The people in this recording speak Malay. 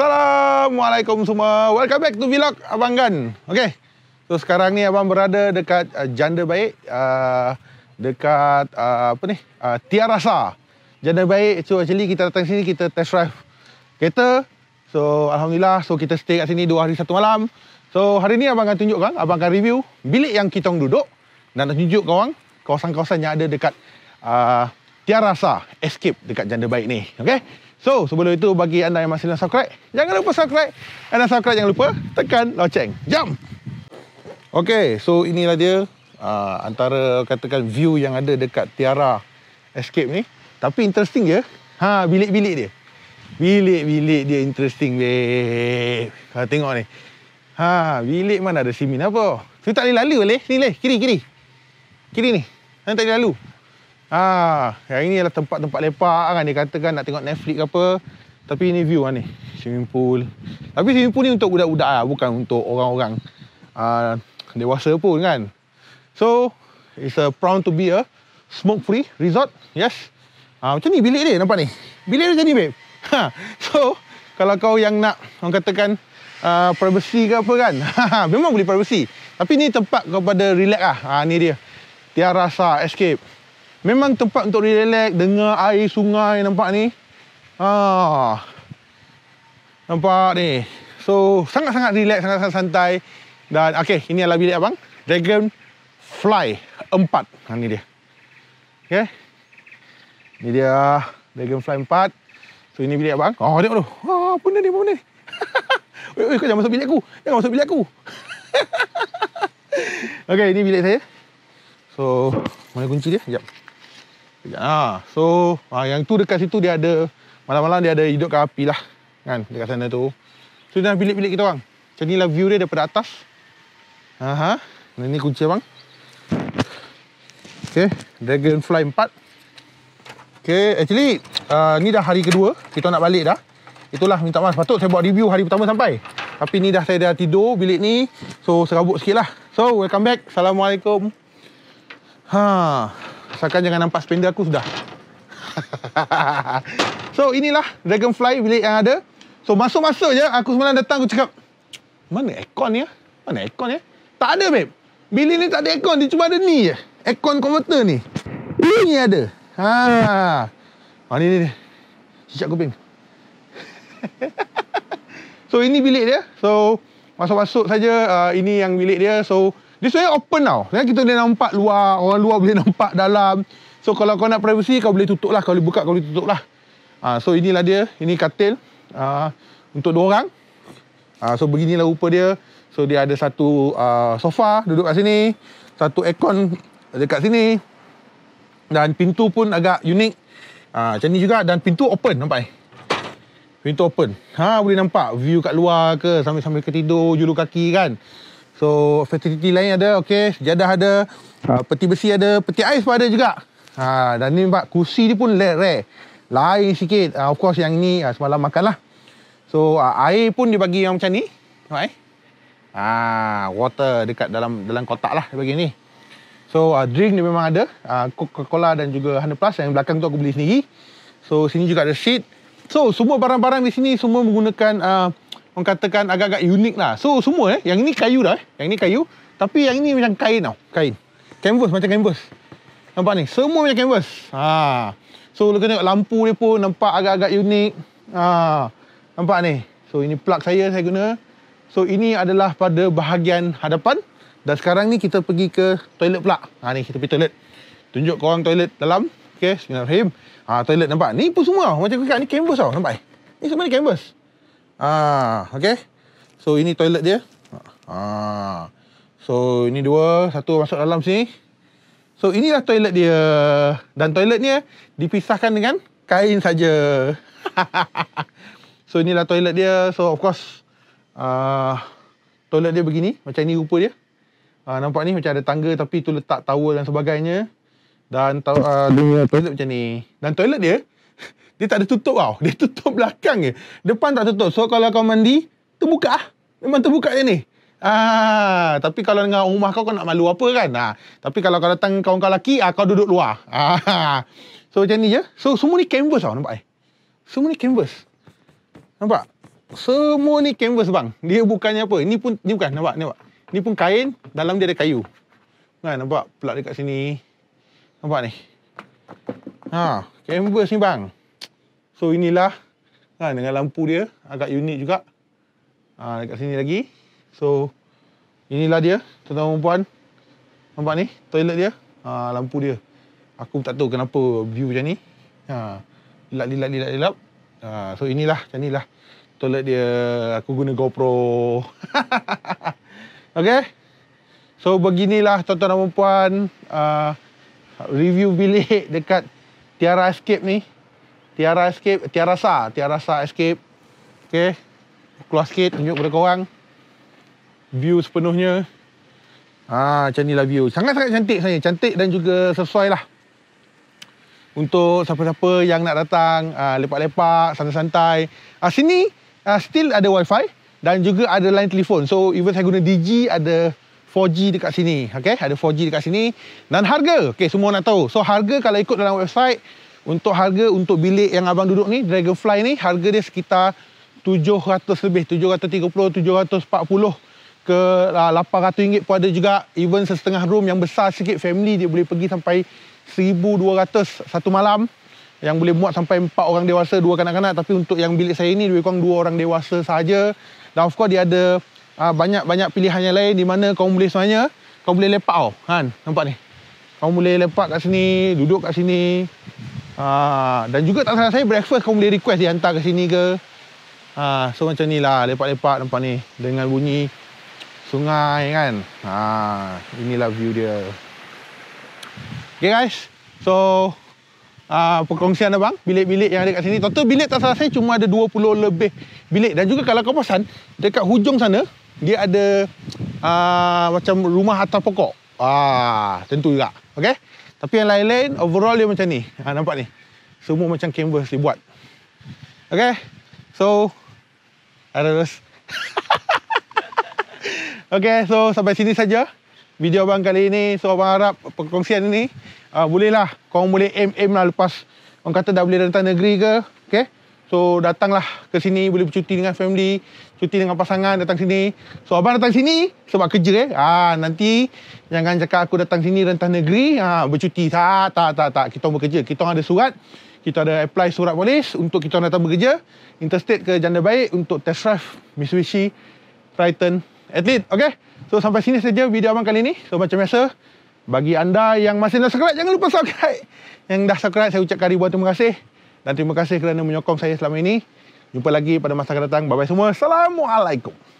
Assalamualaikum semua. Welcome back to Vlog Abang Gan. Okay. So sekarang ni Abang berada dekat uh, Janda Baik. Uh, dekat uh, apa ni? Uh, Tiarasa. Janda Baik. So actually kita datang sini kita test drive kereta. So Alhamdulillah. So kita stay kat sini dua hari satu malam. So hari ni Abang akan tunjukkan. Abang akan review bilik yang kita duduk. Dan nak tunjuk kawan, kawasan-kawasan yang ada dekat uh, Tiarasa. Escape dekat Janda Baik ni. Okay. So, sebelum itu bagi anda yang masih nak subscribe, jangan lupa subscribe. Anda subscribe jangan lupa tekan loceng. Jump. Okey, so inilah dia uh, antara katakan view yang ada dekat Tiara Escape ni. Tapi interesting je. Ha, bilik-bilik dia. Bilik-bilik dia interesting be. Kau ha, tengok ni. Ha, bilik mana ada simin apa? Tu tak boleh lalu leh. Sini leh, kiri kiri. Kiri ni. Hang tak boleh lalu. Ha, hari ni adalah tempat-tempat lepak ah, kan. Dia katakan nak tengok Netflix ke apa. Tapi ini view lah ni. Swimming pool. Tapi swimming pool ni untuk budak-budak lah. Bukan untuk orang-orang uh, dewasa pun kan. So, it's a proud to be a smoke-free resort. Yes. Ha, macam ni bilik dia nampak ni. Bilik dia macam ni babe. Ha. So, kalau kau yang nak orang katakan uh, privacy ke apa kan. Ha, memang boleh privacy. Tapi ni tempat kepada relax lah. Ha, ni dia. Tiara rasa escape. Memang tempat untuk relax, dengar air sungai nampak ni. Ha. Nampak ni. So, sangat-sangat relax, sangat-sangat santai. Dan okey, ini adalah bilik abang. Dragon Fly 4. Ha ni dia. Okey. ni dia Dragon Fly 4. So, ini bilik abang. Oh, tengok tu. Oh, apa benda ni? Apa benda ni? Oi, oi, kau jangan masuk bilik aku. Jangan masuk bilik aku. okey, ini bilik saya. So, mana kunci dia? Jap. Ha, so ha, yang tu dekat situ dia ada malam-malam dia ada hidup api lah kan dekat sana tu. So dah bilik-bilik kita orang. Macam lah view dia daripada atas. Aha. Ini, ini kunci bang. Okay, Dragonfly 4. Okay, actually uh, ni dah hari kedua kita nak balik dah. Itulah minta maaf patut saya buat review hari pertama sampai. Tapi ni dah saya dah tidur bilik ni. So serabut sikitlah. So welcome back. Assalamualaikum. Ha. Asalkan jangan nampak spender aku sudah. so inilah Dragonfly bilik yang ada. So masuk-masuk je aku semalam datang aku cakap mana aircon ni? Ah? Mana aircon ni? Ah? Tak ada babe. Bilik ni tak ada aircon, dia cuma ada ni je. Aircon converter ni. Ini ada. Ha. Ha ni ni. Cicak kuping. so ini bilik dia. So masuk-masuk saja uh, ini yang bilik dia. So dia sebenarnya open tau. Sekarang kita boleh nampak luar, orang luar boleh nampak dalam. So kalau kau nak privacy, kau boleh tutup lah. Kau boleh buka, kau boleh tutup lah. Uh, so inilah dia, ini katil uh, untuk dua orang. Uh, so beginilah rupa dia. So dia ada satu uh, sofa duduk kat sini. Satu aircon dekat sini. Dan pintu pun agak unik. Ha, macam ni juga dan pintu open nampak ni. Pintu open. Ha boleh nampak view kat luar ke sambil-sambil ketidur julu kaki kan. So facility lain ada, okay. sejadah ada, ha. peti besi ada, peti ais pun ada juga. Ha, dan ni nampak kursi ni pun rare. Lain sikit. Uh, of course yang ni uh, semalam makan lah. So uh, air pun dia bagi yang macam ni. Nampak eh? Ha, water dekat dalam dalam kotak lah dia bagi ni. So uh, drink ni memang ada. Uh, Coca-Cola dan juga 100 Plus yang belakang tu aku beli sendiri. So sini juga ada seat. So semua barang-barang di sini semua menggunakan uh, orang katakan agak-agak unik lah. So semua eh, yang ini kayu dah eh. Yang ini kayu. Tapi yang ini macam kain tau. Kain. Canvas macam canvas. Nampak ni? Semua macam canvas. Ha. So lu kena lampu dia pun nampak agak-agak unik. Ha. Nampak ni? So ini plug saya saya guna. So ini adalah pada bahagian hadapan. Dan sekarang ni kita pergi ke toilet pula. Ha ni kita pergi toilet. Tunjuk korang toilet dalam. Okay, Bismillahirrahmanirrahim. Ha, toilet nampak? Ni pun semua. Macam aku ni canvas tau. Nampak? Ni semua ni canvas. Ah, okay. So ini toilet dia. Ah. So ini dua, satu masuk dalam sini. So inilah toilet dia. Dan toilet ni eh, dipisahkan dengan kain saja. so inilah toilet dia. So of course ah toilet dia begini, macam ni rupa dia. Ah nampak ni macam ada tangga tapi tu letak towel dan sebagainya. Dan ah uh, toilet macam ni. Dan toilet dia dia tak ada tutup tau. Dia tutup belakang je. Depan tak tutup. So kalau kau mandi, terbuka lah. Memang terbuka je ni. Ah, tapi kalau dengan rumah kau, kau nak malu apa kan? Ah, tapi kalau kau datang kawan kau lelaki, ah, kau duduk luar. Ah, so macam ni je. So semua ni canvas tau nampak eh. Semua ni canvas. Nampak? Semua ni canvas bang. Dia bukannya apa. Ni pun, ni bukan nampak, nampak. Ni pun kain, dalam dia ada kayu. Kan nampak pelak dekat sini. Nampak ni. Ha, canvas ni bang. So inilah kan dengan lampu dia agak unik juga. Ha, dekat sini lagi. So inilah dia, tuan-tuan dan puan. Nampak ni toilet dia. Ha, lampu dia. Aku tak tahu kenapa view macam ni. Ha, lilak lilak lilak lilak. Ha, so inilah, macam inilah. Toilet dia aku guna GoPro. okay. So beginilah tuan-tuan dan puan uh, ha, review bilik dekat Tiara Escape ni. Tiara Escape, Tiara Sa, Tiara Sa Escape. Okey. Keluar sikit tunjuk kepada korang. View sepenuhnya. Ha, macam ni lah view. Sangat-sangat cantik saya. Cantik dan juga sesuai lah. Untuk siapa-siapa yang nak datang ha, lepak-lepak, santai-santai. Uh, sini uh, still ada wifi dan juga ada line telefon. So, even saya guna Digi, ada 4G dekat sini. okay? ada 4G dekat sini. Dan harga, okay? semua nak tahu. So harga kalau ikut dalam website untuk harga untuk bilik yang abang duduk ni, Dragonfly ni harga dia sekitar 700 lebih, 730, 740 ke uh, ah, 800 ringgit pun ada juga. Even setengah room yang besar sikit family dia boleh pergi sampai 1200 satu malam yang boleh muat sampai 4 orang dewasa, dua kanak-kanak tapi untuk yang bilik saya ni lebih kurang 2 orang dewasa saja. Dan of course dia ada uh, ah, banyak-banyak pilihan yang lain di mana kau boleh sebenarnya kau boleh lepak tau, kan? Nampak ni. Kau boleh lepak kat sini, duduk kat sini. Uh, dan juga tak salah saya breakfast kau boleh request dihantar ke sini ke. Uh, so macam ni lah, lepak-lepak nampak ni dengan bunyi sungai kan. Ha, inilah view dia. Okay guys, so Uh, perkongsian abang bilik-bilik yang ada kat sini total bilik tak salah saya cuma ada 20 lebih bilik dan juga kalau kau pasan dekat hujung sana dia ada aa, ah, macam rumah atas pokok. Ah, tentu juga. Okey. Tapi yang lain-lain overall dia macam ni. Ha, nampak ni. Semua macam canvas buat, Okey. So ada terus. Okey, so sampai sini saja video abang kali ini. So abang harap perkongsian ini uh, bolehlah kau boleh mm aim lah lepas orang kata dah boleh datang negeri ke. Okey. So datanglah ke sini boleh bercuti dengan family, cuti dengan pasangan datang sini. So abang datang sini sebab kerja eh. Ha, nanti jangan cakap aku datang sini rentas negeri ha, bercuti. Tak, tak, tak, tak. Kita bekerja. Kita ada surat. Kita ada apply surat polis untuk kita datang bekerja. Interstate ke janda baik untuk test drive Mitsubishi Triton Athlete. Okay? So sampai sini saja video abang kali ini. So macam biasa, bagi anda yang masih nak subscribe, jangan lupa subscribe. Yang dah subscribe, saya ucapkan ribuan terima kasih. Dan terima kasih kerana menyokong saya selama ini. Jumpa lagi pada masa akan datang. Bye-bye semua. Assalamualaikum.